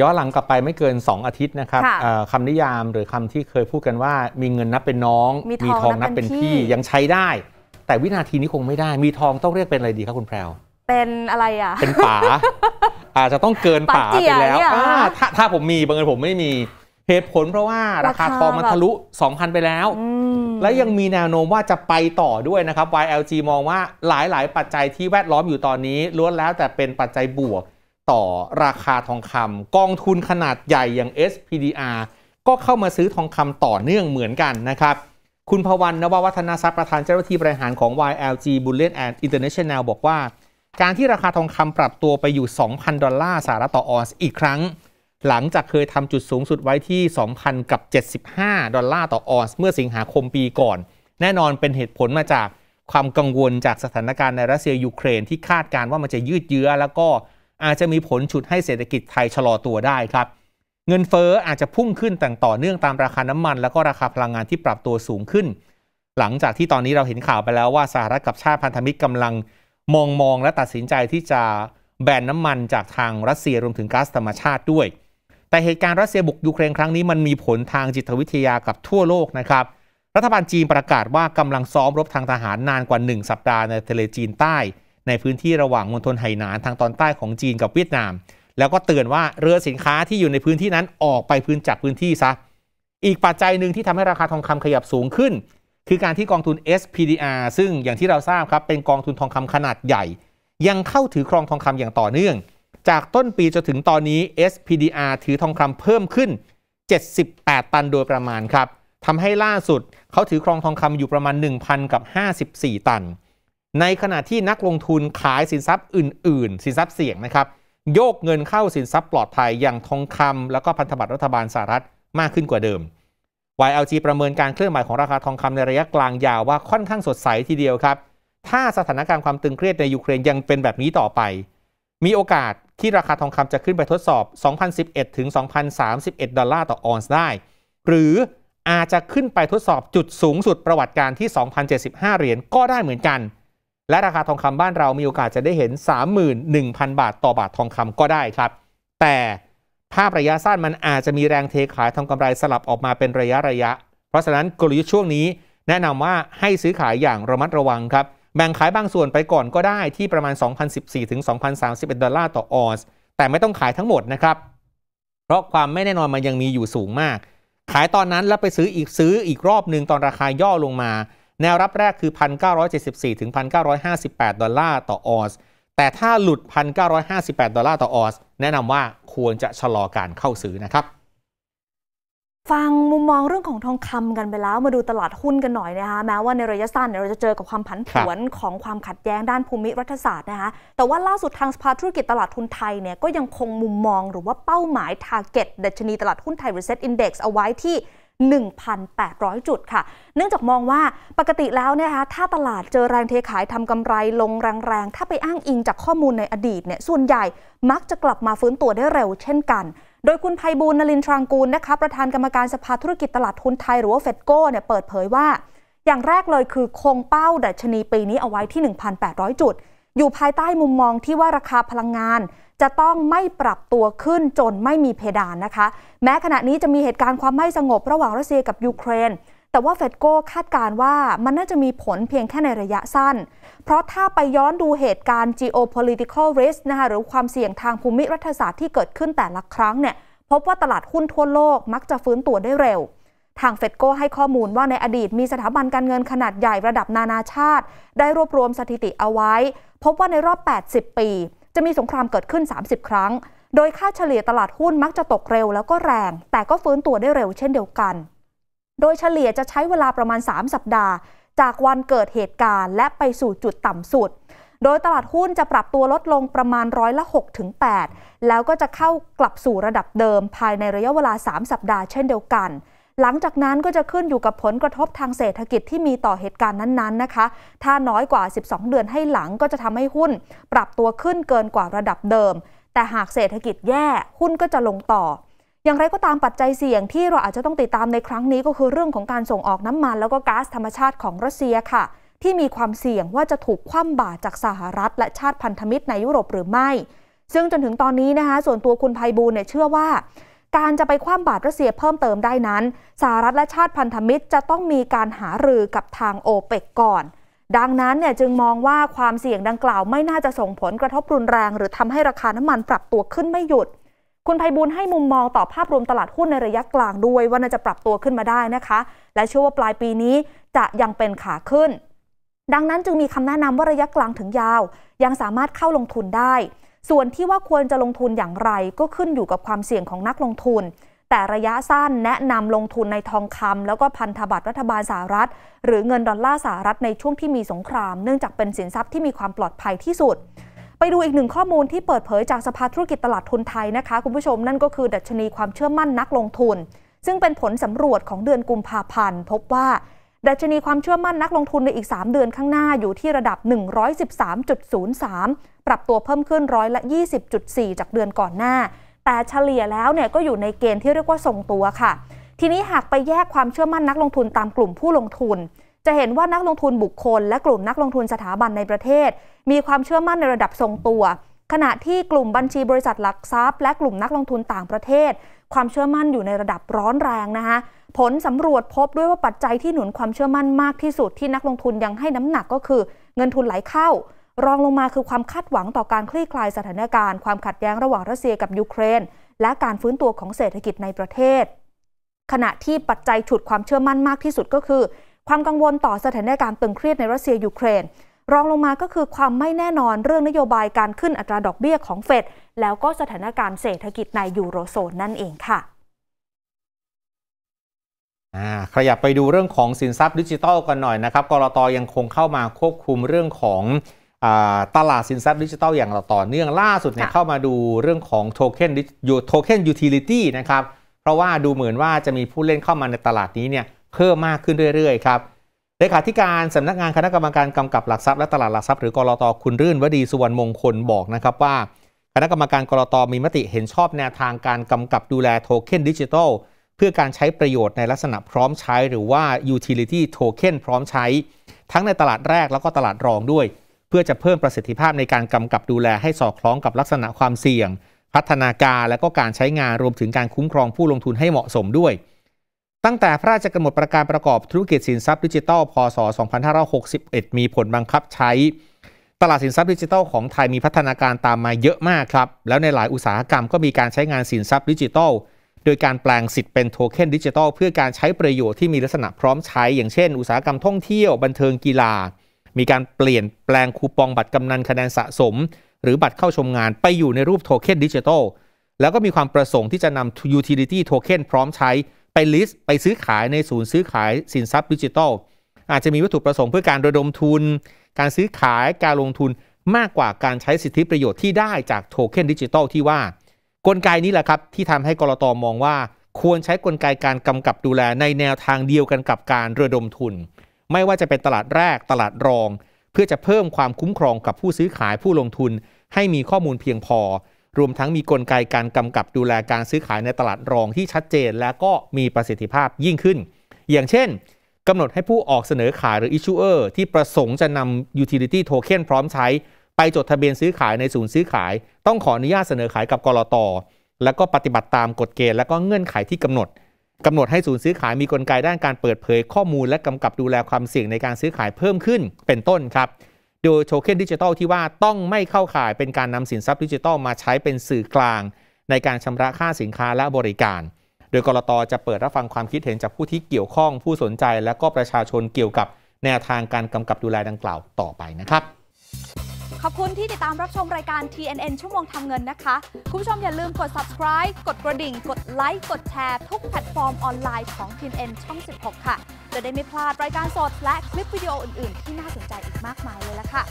ย้อนหลังกลับไปไม่เกิน 2 อาทิตย์นะครับคำนิยามหรือคำที่เคยพูดกันว่า มีเงินนับเป็นน้อง มีทองนับเป็นพี่ยังใช้ได้ แต่วินาทีนี้คงไม่ได้มีทองต้องเรียกเป็นอะไรดีครับคุณแพรวเป็นอะไรอ่ะเป็นป๋าอาจจะต้องเกินป๋าไปแล้วถ้าถ้าผมมีบางเงินผมไม่มีเหตุผลเพราะว่าราคาทองมันทะลุ2,000ไปแล้ว และยังมีแนวโน้มว่าจะไปต่อด้วยนะครับ YLG มองว่าหลาย ๆ ปัจจัยที่แวดล้อมอยู่ตอนนี้ล้วนแล้วแต่เป็นปัจจัยบวกต่อราคาทองคำกองทุนขนาดใหญ่อย่าง SPDR ก็เข้ามาซื้อทองคำต่อเนื่องเหมือนกันนะครับ คุณพวันนววัฒนาทรัพย์ประธานเจ้าหน้าที่บริหารของ YLG Bullion and International บอกว่า การที่ราคาทองคำปรับตัวไปอยู่ 2,000 ดอลลาร์สหรัฐต่อออนซ์อีกครั้ง หลังจากเคยทำจุดสูงสุดไว้ที่ 2,000กับ75 ดอลลาร์ต่อออนซ์เมื่อสิงหาคมปีก่อน แน่นอนเป็นเหตุผลมาจากความกังวลจากสถานการณ์ในรัสเซียยูเครนที่คาดการว่ามันจะยืดเยื้อแล้วก็อาจจะมีผลฉุดให้เศรษฐกิจไทยชะลอตัวได้ครับ เงินเฟอ้ออาจจะพุ่งขึ้นแต่ต่อเนื่องตามราคาน้ำมัน แล้วก็ราคาพลังงานที่ปรับตัวสูงขึ้น หลังจากที่ตอนนี้เราเห็นข่าวไปแล้วว่าสหรัฐกับชาติพันธมิตรกำลังมองมอง และตัดสินใจที่จะแบนน้ำมันจากทางรัสเซียรวมถึงก๊าซธรรมชาติด้วย แต่เหตุการณ์รัสเซียบุกยูเครนครั้งนี้มันมีผลทางจิตวิทยากับทั่วโลกนะครับรัฐบาลจีนประกาศว่ากำลังซ้อมรบทางทหารนานกว่า 1 สัปดาห์ในทะเลจีนใต้ในพื้นที่ระหว่างมณฑลไหหนานทางตอนใต้ของจีนกับเวียดนาม แล้วก็เตือนว่าเรือสินค้าที่อยู่ในพื้นที่นั้นออกไปพื้นจากพื้นที่ซะ อีกปัจจัยหนึ่งที่ทำให้ราคาทองคำขยับสูงขึ้น คือการที่กองทุน SPDR ซึ่งอย่างที่เราทราบครับเป็นกองทุนทองคำขนาดใหญ่ ยังเข้าถือครองทองคำอย่างต่อเนื่อง จากต้นปีจนถึงตอนนี้ SPDR ถือทองคำเพิ่มขึ้น 78 ตันโดยประมาณครับทำให้ล่าสุด เขาถือครองทองคำอยู่ประมาณ 1,000กับ54 ตันในขณะที่นักลงทุนขายสินทรัพย์อื่นๆ สินทรัพย์เสี่ยงนะครับโยกเงินเข้าสินทรัพย์ปลอดภัยอย่างทองคำแล้วก็พันธบัตรรัฐบาลสหรัฐมากขึ้นกว่าเดิม YLG ประเมินการเคลื่อนไหวของราคาทองคำในระยะกลางยาวว่าค่อนข้างสดใสทีเดียวครับถ้าสถานการณ์ความตึงเครียดในยูเครนยังเป็นแบบนี้ต่อไป มีโอกาสที่ราคาทองคำจะขึ้นไปทดสอบ 2011 ถึง 2031 ดอลลาร์ต่อออนซ์ได้ หรืออาจจะขึ้นไปทดสอบจุดสูงสุดประวัติการที่ 2075 เหรียญก็ได้เหมือนกันและราคาทองคำบ้านเรามีโอกาสจะได้เห็น 31,000 บาทต่อบาททองคำก็ได้ครับ แต่ภาพระยะสั้นมันอาจจะมีแรงเทขายทำกำไรสลับออกมาเป็นระยะระยะ เพราะฉะนั้นกลยุทธ์ช่วงนี้แนะนำว่าให้ซื้อขายอย่างระมัดระวังครับ แบ่งขายบางส่วนไปก่อนก็ได้ที่ประมาณ 2,014 ถึง2,031ดอลลาร์ต่อออสแต่ไม่ต้องขายทั้งหมดนะครับ เพราะความไม่แน่นอนมันยังมีอยู่สูงมาก ขายตอนนั้นแล้วไปซื้ออีกซื้ออีกรอบหนึ่งตอนราคาย่อลงมาแนวรับแรกคือ 1,974 ถึง 1,958 ดอลลาร์ต่อออสแต่ถ้าหลุด 1,958 ดอลลาร์ต่อออส แนะนำว่าควรจะชะลอการเข้าซื้อนะครับ ฟังมุมมองเรื่องของทองคำกันไปแล้ว มาดูตลาดหุ้นกันหน่อยนะคะ แม้ว่าในระยะสั้นเราจะเจอกับความผันผวน ของความขัดแย้งด้านภูมิรัฐศาสตร์นะคะ แต่ว่าล่าสุดทางสภาธุรกิจตลาดทุนไทยเนี่ยก็ยังคงมุมมองหรือว่าเป้าหมาย t a r g e t ดัชนีตลาดหุ้นไทย Reset Index เอาไว้ที่1,800 จุดค่ะ เนื่องจากมองว่าปกติแล้วนะคะ ถ้าตลาดเจอแรงเทขายทำกำไรลงแรงๆถ้าไปอ้างอิงจากข้อมูลในอดีตเนี่ย ส่วนใหญ่มักจะกลับมาฟื้นตัวได้เร็วเช่นกัน โดยคุณภัยบูลนลินทรางกูลนะคะประธานกรรมการสภาธุรกิจตลาดทุนไทยหรือว่าเฟดโก้เนี่ย เปิดเผยว่า อย่างแรกเลยคือคงเป้าดัชนีปีนี้เอาไว้ที่1,800จุดอยู่ภายใต้มุมมองที่ว่าราคาพลังงาน จะต้องไม่ปรับตัวขึ้นจนไม่มีเพดานนะคะ แม้ขณะนี้จะมีเหตุการณ์ความไม่สงบระหว่างรัสเซียกับยูเครนแต่ว่าเฟดโก้คาดการว่ามันน่าจะมีผลเพียงแค่ในระยะสั้น เพราะถ้าไปย้อนดูเหตุการณ์ geopolitical risk นะคะหรือความเสี่ยงทางภูมิรัฐศาสตร์ที่เกิดขึ้นแต่ละครั้งเนี่ยพบว่าตลาดหุ้นทั่วโลกมักจะฟื้นตัวได้เร็ว ทางเฟดโกให้ข้อมูลว่าในอดีตมีสถาบันการเงินขนาดใหญ่ระดับนานาชาติ ได้รวบรวมสถิติเอาไว้พบว่าในรอบ 80 ปี จะมีสงครามเกิดขึ้น 30 ครั้ง โดยค่าเฉลี่ยตลาดหุ้นมักจะตกเร็วแล้วก็แรง แต่ก็ฟื้นตัวได้เร็วเช่นเดียวกัน โดยเฉลี่ยจะใช้เวลาประมาณ 3 สัปดาห์ จากวันเกิดเหตุการณ์ และไปสู่จุดต่ำสุด โดยตลาดหุ้นจะปรับตัวลดลงประมาณร้อยละ6ถึง8แล้วก็จะเข้ากลับสู่ระดับเดิมภายในระยะเวลา 3 สัปดาห์เช่นเดียวกันหลังจากนั้นก็จะขึ้นอยู่กับผลกระทบทางเศรษฐกิจที่มีต่อเหตุการณ์นั้นๆนะคะ ถ้าน้อยกว่า 12 เดือนให้หลังก็จะทำให้หุ้น ปรับตัวขึ้นเกินกว่าระดับเดิม แต่หากเศรษฐกิจแย่หุ้นก็จะลงต่อ อย่างไรก็ตามปัจจัยเสี่ยงที่เราอาจจะต้องติดตามในครั้งนี้ก็คือเรื่องของการส่งออกน้ำมันแล้วก็ก๊าซธรรมชาติของรัสเซียค่ะที่มีความเสี่ยงว่าจะถูกคว่ำบาตรจากสหรัฐ และชาติพันธมิตรในยุโรปหรือไม่ ซึ่งจนถึงตอนนี้นะคะส่วนตัวคุณภัยบูลเนี่ยเชื่อว่าการจะไปคว่ำบาตรรัสเซียเพิ่มเติมได้นั้นสหรัฐและชาติพันธมิตรจะต้องมีการหารือกับทางโอเปกก่อน ดังนั้นเนี่ยจึงมองว่าความเสี่ยงดังกล่าวไม่น่าจะส่งผลกระทบรุนแรง หรือทำให้ราคาน้ำมันปรับตัวขึ้นไม่หยุด คุณไพบูลให้มุมมองต่อภาพรวมตลาดหุ้นในระยะกลางด้วย ว่าน่าจะปรับตัวขึ้นมาได้นะคะ และเชื่อว่าปลายปีนี้จะยังเป็นขาขึ้น ดังนั้นจึงมีคำแนะนำว่าระยะกลางถึงยาว ยังสามารถเข้าลงทุนได้ส่วนที่ว่าควรจะลงทุนอย่างไรก็ขึ้นอยู่กับความเสี่ยงของนักลงทุน แต่ระยะสั้นแนะนำลงทุนในทองคำแล้วก็พันธบัตรรัฐบาลสหรัฐ หรือเงินดอลลาร์สหรัฐในช่วงที่มีสงคราม เนื่องจากเป็นสินทรัพย์ที่มีความปลอดภัยที่สุด ไปดูอีกหนึ่งข้อมูลที่เปิดเผยจากสภาธุรกิจตลาดทุนไทยนะคะ คุณผู้ชมนั่นก็คือ ดัชนีความเชื่อมั่นนักลงทุน ซึ่งเป็นผลสำรวจของเดือนกุมภาพันธ์พบว่าดัชนีความเชื่อมั่นนักลงทุนในอีก 3 เดือนข้างหน้าอยู่ที่ระดับ 113.03 ปรับตัวเพิ่มขึ้นร้อยละ20.4 จากเดือนก่อนหน้า แต่เฉลี่ยแล้วเนี่ยก็อยู่ในเกณฑ์ที่เรียกว่าทรงตัวค่ะ ทีนี้หากไปแยกความเชื่อมั่นนักลงทุนตามกลุ่มผู้ลงทุน จะเห็นว่านักลงทุนบุคคล และกลุ่มนักลงทุนสถาบันในประเทศ มีความเชื่อมั่นในระดับทรงตัวขณะที่กลุ่มบัญชีบริษัทหลักทรัพย์และกลุ่มนักลงทุนต่างประเทศ ความเชื่อมั่นอยู่ในระดับร้อนแรงนะคะผลสำรวจพบด้วยว่าปัจจัยที่หนุนความเชื่อมั่นมากที่สุดที่นักลงทุนยังให้น้ำหนักก็คือเงินทุนไหลเข้า รองลงมาคือความคาดหวังต่อการคลี่คลาย สถานการณ์ความขัดแย้งระหว่างรัสเซียกับยูเครน และการฟื้นตัวของเศรษฐกิจในประเทศ ขณะที่ปัจจัยฉุดความเชื่อมั่นมากที่สุดก็คือ ความกังวลต่อสถานการณ์ตึงเครียดในรัสเซียยูเครนรองลงมาก็คือความไม่แน่นอนเรื่องนโยบายการขึ้นอัตราดอกเบี้ยของเฟดแล้วก็สถานการณ์เศรษฐกิจในยูโรโซนนั่นเองค่ะ ขยับไปดูเรื่องของสินทรัพย์ดิจิทัลกันหน่อยนะครับกรตยังคงเข้ามาควบคุมเรื่องของตลาดสินทรัพย์ดิจิทัลอย่างต่อเนื่องล่าสุดเนี่ยเข้ามาดูเรื่องของโทเค็นโทเค็นยูทิลิตี้นะครับเพราะว่าดูเหมือนว่าจะมีผู้เล่นเข้ามาในตลาดนี้เนี่ยเพิ่มมากขึ้นเรื่อยๆครับเลขาธิการ สำนักงานคณะกรรมการกำกับหลักทรัพย์และตลาดหลักทรัพย์หรือกรอตคุณรื่นวดีสุวรรณมงคลบอกนะครับว่าคณะกรรมการกรอตมีมติเห็นชอบแนวทางการกำกับดูแลโทเค็นดิจิทัลเพื่อการใช้ประโยชน์ในลักษณะพร้อมใช้ หรือว่า utility token พร้อมใช้ ทั้งในตลาดแรกแล้วก็ตลาดรองด้วย เพื่อจะเพิ่มประสิทธิภาพในการกำกับดูแลให้สอดคล้องกับลักษณะความเสี่ยง พัฒนาการและก็การใช้งานรวมถึงการคุ้มครองผู้ลงทุนให้เหมาะสมด้วยตั้งแต่พระราชกำหนดประการประกอบธุรกิจสินทรัพย์ดิจิทัลพศ2561 มีผลบังคับใช้ ตลาดสินทรัพย์ดิจิทัลของไทยมีพัฒนาการตามมาเยอะมากครับแล้วในหลายอุตสาหกรรมก็มีการใช้งานสินทรัพย์ดิจิทัล โดยการแปลงสิทธิ์เป็นโทเค็นดิจิทัล เพื่อการใช้ประโยชน์ที่มีลักษณะพร้อมใช้อย่างเช่นอุตสาหกรรมท่องเที่ยวบันเทิงกีฬามีการเปลี่ยนแปลงคูปองบัตรกำนันคะแนนสะสมหรือบัตรเข้าชมงานไปอยู่ในรูปโทเค็นดิจิทัลแล้วก็มีความประสงค์ที่จะนำ utility token พร้อมใช้ไปลิสต์ ไปซื้อขายในศูนย์ซื้อขายสินทรัพย์ดิจิทัล อาจจะมีวัตถุประสงค์เพื่อการระดมทุน การซื้อขาย การลงทุนมากกว่าการใช้สิทธิประโยชน์ที่ได้จากโทเค็นดิจิทัลที่ว่า กลไกนี้แหละครับที่ทำให้กรตมองว่า ควรใช้กลไกการกำกับดูแลในแนวทางเดียวกันกับการระดมทุน ไม่ว่าจะเป็นตลาดแรกตลาดรอง เพื่อจะเพิ่มความคุ้มครองกับผู้ซื้อขายผู้ลงทุน ให้มีข้อมูลเพียงพอรวมทั้งมีกลไกการกำกับดูแลการซื้อขายในตลาดรองที่ชัดเจนและก็มีประสิทธิภาพยิ่งขึ้น อย่างเช่นกำหนดให้ผู้ออกเสนอขายหรือ issuer ที่ประสงค์จะนำ utility token พร้อมใช้ไปจดทะเบียนซื้อขายในศูนย์ซื้อขาย ต้องขออนุญาตเสนอขายกับกรอตแล้วก็ปฏิบัติตามกฎเกณฑ์และก็เงื่อนไขที่กำหนดกำหนดให้ศูนย์ซื้อขายมีกลไกด้านการเปิดเผยข้อมูล และกำกับดูแลความเสี่ยงในการซื้อขายเพิ่มขึ้น เป็นต้นครับโดยโทเค็นดิจิทัลที่ว่าต้องไม่เข้าข่ายเป็นการนำสินทรัพย์ดิจิทัลมาใช้เป็นสื่อกลาง ในการชำระค่าสินค้าและบริการ โดยกรตจะเปิดรับฟังความคิดเห็นจากผู้ที่เกี่ยวข้องผู้สนใจและก็ประชาชนเกี่ยวกับแนวทางการกำกับดูแลดังกล่าวต่อไปนะครับ ขอบคุณที่ติดตามรับชมรายการ TNN ชั่วโมงทำเงินนะคะ คุณผู้ชมอย่าลืมกด subscribe กดกระดิ่ง กดไลค์ กดแชร์ ทุกแพลตฟอร์มออนไลน์ของ TNN ช่อง16 ค่ะจะได้ไม่พลาด รายการสดและคลิปวิดีโออื่นๆ ที่น่าสนใจอีกมากมายเลยล่ะค่ะ